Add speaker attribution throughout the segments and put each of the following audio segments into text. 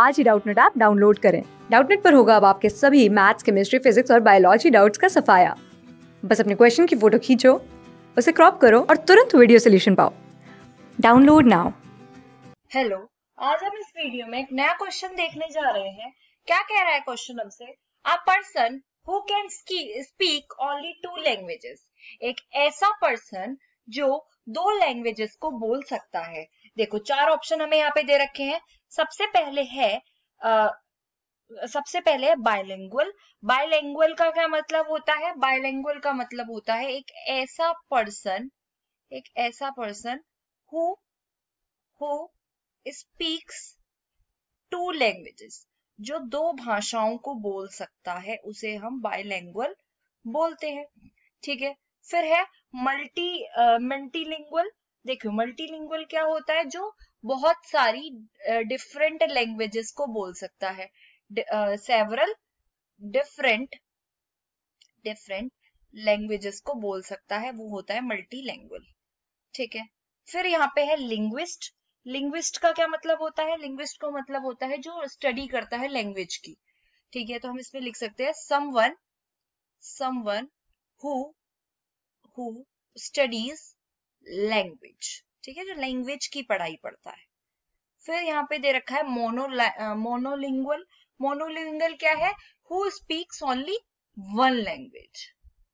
Speaker 1: आज ही Doubtnut app download करें डाउटनेट पर होगा अब आपके सभी मैथ्स केमिस्ट्री फिजिक्स और बायोलॉजी डाउट्स का सफाया बस अपने क्वेश्चन की फोटो खींचो उसे क्रॉप करो और तुरंत वीडियो सोल्यूशन पाओ डाउनलोड नाउ
Speaker 2: हेलो आज हम इस वीडियो में एक नया क्वेश्चन देखने जा रहे हैं क्या कह रहा है क्वेश्चन हमसे a person who can speak only two languages एक ऐसा पर्सन जो दो लैंग्वेजेस को बोल सकता है देखो चार ऑप्शन हमें यहाँ पे दे रखे हैं सबसे पहले है आ, सबसे पहले है बायलैंग्वल बायलैंग्वल का क्या मतलब होता है बायलैंग्वल का मतलब होता है एक ऐसा पर्सन एक ऐसा person who who speaks two languages जो दो भाषाओं को बोल सकता है उसे हम बायलैंग्वल बोलते हैं ठीक है फिर है मल्टी uh, देखियो मल्टीलिंगुअल क्या होता है जो बहुत सारी डिफरेंट uh, लैंग्वेजेस को बोल सकता है सेवरल डिफरेंट डिफरेंट लैंग्वेजेस को बोल सकता है वो होता है मल्टी ठीक है फिर यहाँ पे है लिंग्विस्ट लिंग्विस्ट का क्या मतलब होता है लिंग्विस्ट का मतलब होता है जो स्टडी करता है लैंग्वेज की ठीक है तो हम इसमें लिख सकते हैं someone someone who who studies language ठीक है जो लैंग्वेज की पढ़ाई पढ़ता है फिर यहाँ पे दे रखा है मोनो मोनोलिंगुअल मोनोलिंगुअल क्या है who speaks only one language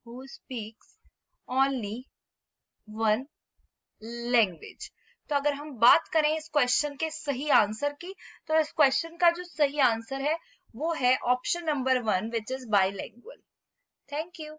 Speaker 2: who speaks only one language तो अगर हम बात करें इस क्वेश्चन के सही आंसर की तो इस क्वेश्चन का जो सही आंसर है वो है option number one which is bye thank you